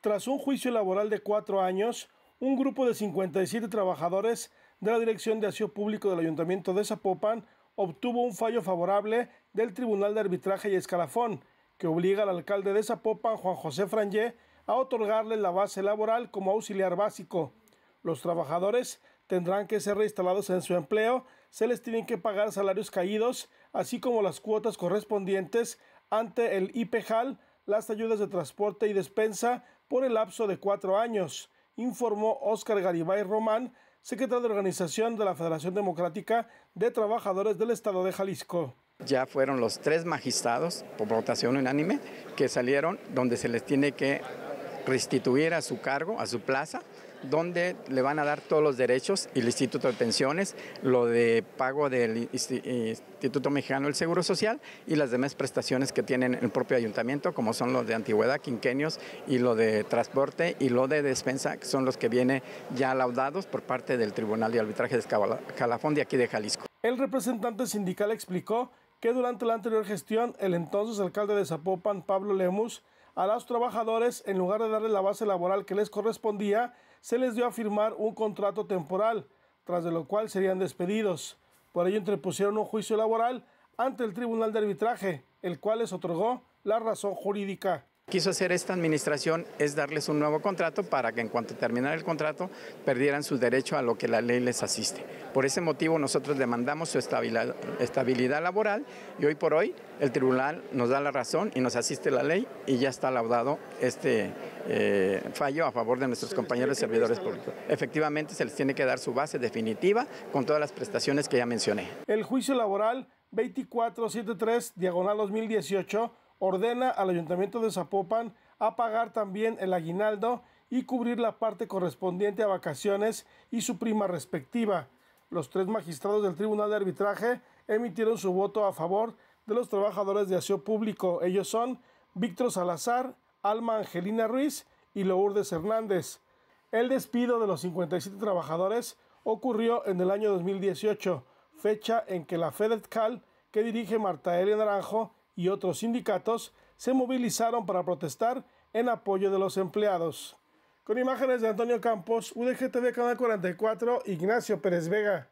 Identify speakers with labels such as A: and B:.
A: Tras un juicio laboral de cuatro años, un grupo de 57 trabajadores de la Dirección de Aseo Público del Ayuntamiento de Zapopan obtuvo un fallo favorable del Tribunal de Arbitraje y Escalafón, que obliga al alcalde de Zapopan, Juan José Frangé, a otorgarle la base laboral como auxiliar básico. Los trabajadores tendrán que ser reinstalados en su empleo, se les tienen que pagar salarios caídos, así como las cuotas correspondientes ante el IPEJAL las ayudas de transporte y despensa por el lapso de cuatro años, informó Óscar Garibay Román, secretario de Organización de la Federación Democrática de Trabajadores del Estado de Jalisco.
B: Ya fueron los tres magistrados, por votación unánime, que salieron donde se les tiene que restituir a su cargo, a su plaza, donde le van a dar todos los derechos y el Instituto de Pensiones, lo de pago del Instituto Mexicano del Seguro Social y las demás prestaciones que tienen el propio ayuntamiento, como son los de antigüedad, quinquenios y lo de transporte y lo de despensa, que son los que vienen ya laudados por parte del Tribunal de Arbitraje de Escalafón de aquí de Jalisco.
A: El representante sindical explicó que durante la anterior gestión, el entonces alcalde de Zapopan, Pablo Lemus, a los trabajadores, en lugar de darles la base laboral que les correspondía, se les dio a firmar un contrato temporal, tras de lo cual serían despedidos. Por ello interpusieron un juicio laboral ante el Tribunal de Arbitraje, el cual les otorgó la razón jurídica
B: quiso hacer esta administración es darles un nuevo contrato para que en cuanto terminara el contrato perdieran su derecho a lo que la ley les asiste. Por ese motivo nosotros demandamos su estabilidad, laboral y hoy por hoy el tribunal nos da la razón y nos asiste la ley y ya está laudado este eh, fallo a favor de nuestros compañeros servidores públicos. Efectivamente se les tiene que dar su base definitiva con todas las prestaciones que ya mencioné.
A: El juicio laboral 2473 diagonal 2018 ordena al ayuntamiento de Zapopan a pagar también el aguinaldo y cubrir la parte correspondiente a vacaciones y su prima respectiva. Los tres magistrados del Tribunal de Arbitraje emitieron su voto a favor de los trabajadores de aseo público. Ellos son Víctor Salazar, Alma Angelina Ruiz y Lourdes Hernández. El despido de los 57 trabajadores ocurrió en el año 2018, fecha en que la FEDECAL, que dirige Marta Elia Naranjo, y otros sindicatos se movilizaron para protestar en apoyo de los empleados. Con imágenes de Antonio Campos, UDGTV Canal 44, Ignacio Pérez Vega.